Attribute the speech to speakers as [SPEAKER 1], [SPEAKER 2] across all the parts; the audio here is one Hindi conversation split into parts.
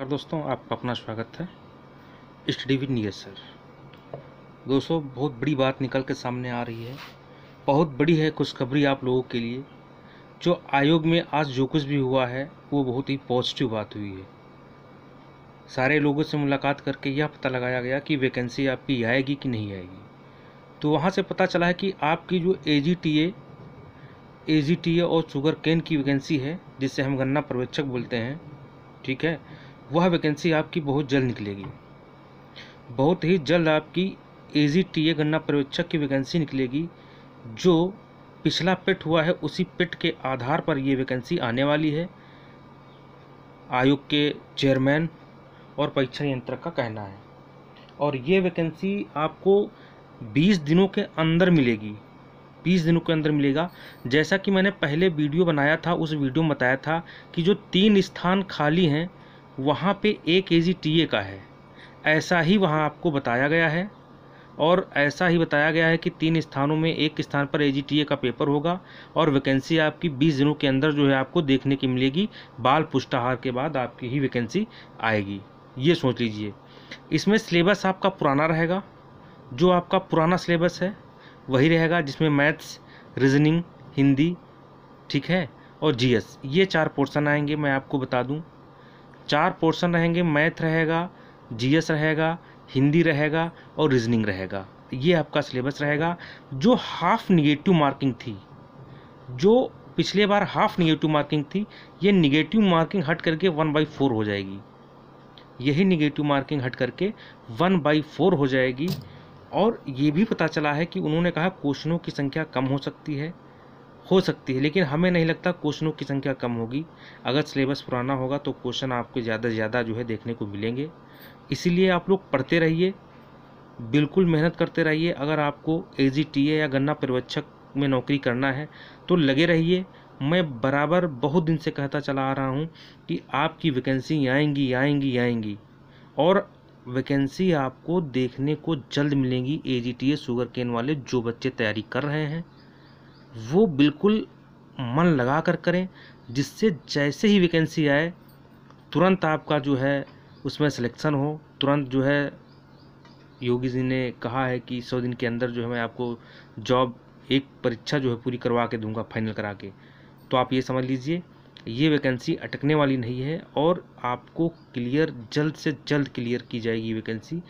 [SPEAKER 1] नमस्कार दोस्तों आपका अपना स्वागत है स्टडी विद नीरज सर दोस्तों बहुत बड़ी बात निकल के सामने आ रही है बहुत बड़ी है खुशखबरी आप लोगों के लिए जो आयोग में आज जो कुछ भी हुआ है वो बहुत ही पॉजिटिव बात हुई है सारे लोगों से मुलाकात करके यह पता लगाया गया कि वैकेंसी आपकी आएगी कि नहीं आएगी तो वहाँ से पता चला है कि आपकी जो ए G T A G T A और शुगर केन की वैकेंसी है जिसे हम गन्ना पर्यवेक्षक बोलते हैं ठीक है वह वैकेंसी आपकी बहुत जल्द निकलेगी बहुत ही जल्द आपकी ए जी टी ए गन्ना पर्यवेक्षक की वैकेंसी निकलेगी जो पिछला पेट हुआ है उसी पेट के आधार पर ये वैकेंसी आने वाली है आयोग के चेयरमैन और परीक्षा यंत्र का कहना है और ये वैकेंसी आपको 20 दिनों के अंदर मिलेगी 20 दिनों के अंदर मिलेगा जैसा कि मैंने पहले वीडियो बनाया था उस वीडियो में बताया था कि जो तीन स्थान खाली हैं वहाँ पे एक ए जी टी ए का है ऐसा ही वहाँ आपको बताया गया है और ऐसा ही बताया गया है कि तीन स्थानों में एक स्थान पर ए का पेपर होगा और वैकेंसी आपकी 20 दिनों के अंदर जो है आपको देखने की मिलेगी बाल पुष्टाहार के बाद आपकी ही वैकेंसी आएगी ये सोच लीजिए इसमें सिलेबस आपका पुराना रहेगा जो आपका पुराना सिलेबस है वही रहेगा जिसमें मैथ्स रीजनिंग हिंदी ठीक है और जीएस ये चार पोर्शन आएंगे मैं आपको बता दूं चार पोर्शन रहेंगे मैथ रहेगा जीएस रहेगा हिंदी रहेगा और रीजनिंग रहेगा ये आपका सिलेबस रहेगा जो हाफ निगेटिव मार्किंग थी जो पिछले बार हाफ निगेटिव मार्किंग थी ये निगेटिव मार्किंग हट करके वन बाई फोर हो जाएगी यही निगेटिव मार्किंग हट करके वन बाई फोर हो जाएगी और ये भी पता चला है कि उन्होंने कहा क्वेश्चनों की संख्या कम हो सकती है हो सकती है लेकिन हमें नहीं लगता क्वेश्चनों की संख्या कम होगी अगर सिलेबस पुराना होगा तो क्वेश्चन आपको ज़्यादा से ज़्यादा जो है देखने को मिलेंगे इसीलिए आप लोग पढ़ते रहिए बिल्कुल मेहनत करते रहिए अगर आपको ए या गन्ना पर्यवेक्षक में नौकरी करना है तो लगे रहिए मैं बराबर बहुत दिन से कहता चला आ रहा हूँ कि आपकी वैकेंसी आएंगी आएंगी आएंगी और वैकेंसी आपको देखने को जल्द मिलेंगी ए G T A sugar cane वाले जो बच्चे तैयारी कर रहे हैं वो बिल्कुल मन लगा कर करें जिससे जैसे ही वैकेंसी आए तुरंत आपका जो है उसमें सिलेक्शन हो तुरंत जो है योगी जी ने कहा है कि सौ दिन के अंदर जो है मैं आपको जॉब एक परीक्षा जो है पूरी करवा के दूंगा फाइनल करा के तो आप ये समझ लीजिए ये वैकेंसी अटकने वाली नहीं है और आपको क्लियर जल्द से जल्द क्लियर की जाएगी वैकेंसी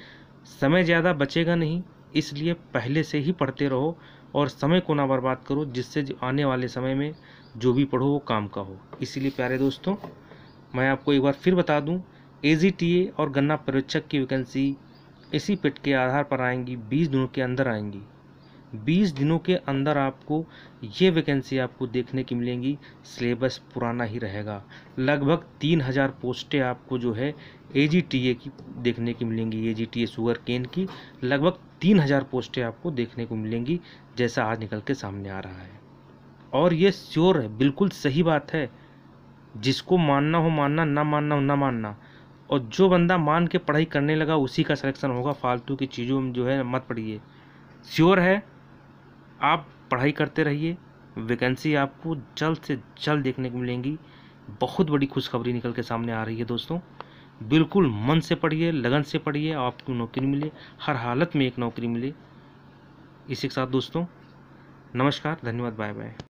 [SPEAKER 1] समय ज़्यादा बचेगा नहीं इसलिए पहले से ही पढ़ते रहो और समय को ना बर्बाद करो जिससे आने वाले समय में जो भी पढ़ो वो काम का हो इसीलिए प्यारे दोस्तों मैं आपको एक बार फिर बता दूं ए और गन्ना पर्यवेक्षक की वैकेंसी इसी पिट के आधार पर आएंगी बीस दिनों के अंदर आएंगी बीस दिनों के अंदर आपको ये वैकेंसी आपको देखने की मिलेंगी सिलेबस पुराना ही रहेगा लगभग तीन हज़ार पोस्टें आपको जो है ए की देखने की मिलेंगी ए G T A sugar cane की लगभग तीन हज़ार पोस्टें आपको देखने को मिलेंगी जैसा आज निकल के सामने आ रहा है और ये श्योर है बिल्कुल सही बात है जिसको मानना हो मानना ना मानना हो ना मानना और जो बंदा मान के पढ़ाई करने लगा उसी का सलेक्शन होगा फालतू की चीज़ों में जो है मत पढ़िए श्योर है आप पढ़ाई करते रहिए वैकेंसी आपको जल्द से जल्द देखने को मिलेंगी बहुत बड़ी खुशखबरी निकल के सामने आ रही है दोस्तों बिल्कुल मन से पढ़िए लगन से पढ़िए आपको नौकरी मिले हर हालत में एक नौकरी मिले इसी के साथ दोस्तों नमस्कार धन्यवाद बाय बाय